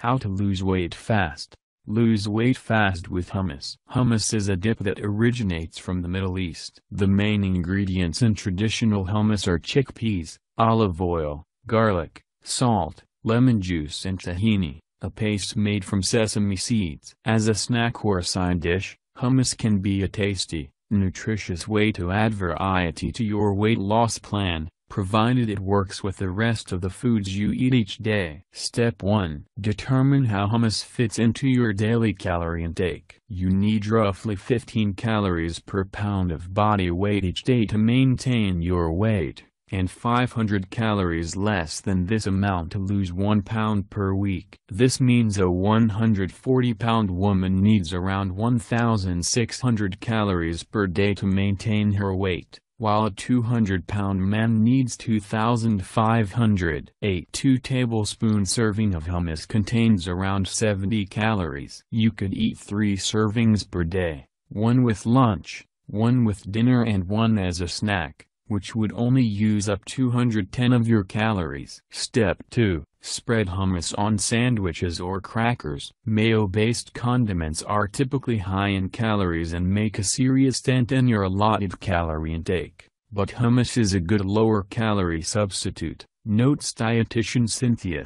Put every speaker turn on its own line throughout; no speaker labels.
How to lose weight fast. Lose weight fast with hummus. Hummus is a dip that originates from the Middle East. The main ingredients in traditional hummus are chickpeas, olive oil, garlic, salt, lemon juice and tahini, a paste made from sesame seeds. As a snack or a side dish, hummus can be a tasty, nutritious way to add variety to your weight loss plan provided it works with the rest of the foods you eat each day. Step 1. Determine how hummus fits into your daily calorie intake. You need roughly 15 calories per pound of body weight each day to maintain your weight, and 500 calories less than this amount to lose 1 pound per week. This means a 140-pound woman needs around 1,600 calories per day to maintain her weight while a 200-pound man needs 2,500. A 2 tablespoon serving of hummus contains around 70 calories. You could eat 3 servings per day, one with lunch, one with dinner and one as a snack, which would only use up 210 of your calories. Step 2. Spread hummus on sandwiches or crackers. Mayo-based condiments are typically high in calories and make a serious dent in your allotted calorie intake, but hummus is a good lower-calorie substitute, notes dietitian Cynthia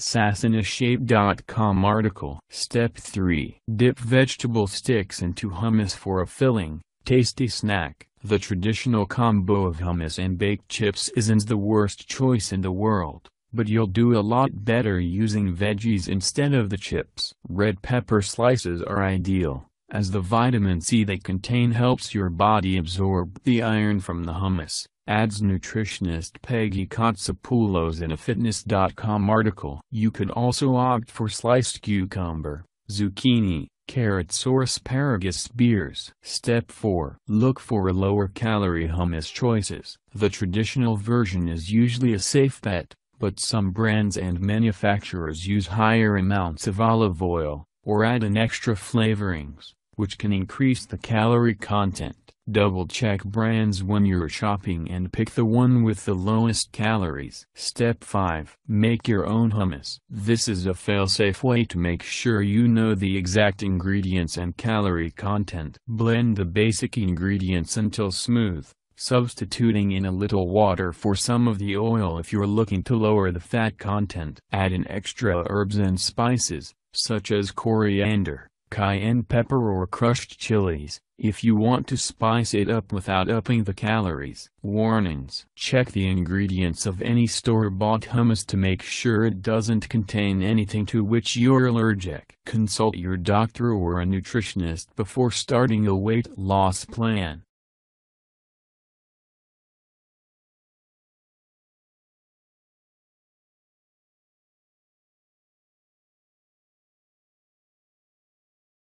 Shape.com article. Step 3. Dip vegetable sticks into hummus for a filling, tasty snack. The traditional combo of hummus and baked chips isn't the worst choice in the world but you'll do a lot better using veggies instead of the chips. Red pepper slices are ideal, as the vitamin C they contain helps your body absorb the iron from the hummus, adds nutritionist Peggy Kotsopoulos in a fitness.com article. You could also opt for sliced cucumber, zucchini, carrots or asparagus spears. Step 4. Look for lower calorie hummus choices. The traditional version is usually a safe bet but some brands and manufacturers use higher amounts of olive oil, or add in extra flavorings, which can increase the calorie content. Double check brands when you're shopping and pick the one with the lowest calories. Step 5. Make your own hummus. This is a fail-safe way to make sure you know the exact ingredients and calorie content. Blend the basic ingredients until smooth substituting in a little water for some of the oil if you're looking to lower the fat content. Add in extra herbs and spices, such as coriander, cayenne pepper or crushed chilies, if you want to spice it up without upping the calories. Warnings Check the ingredients of any store-bought hummus to make sure it doesn't contain anything to which you're allergic. Consult your doctor or a nutritionist before starting a weight loss plan.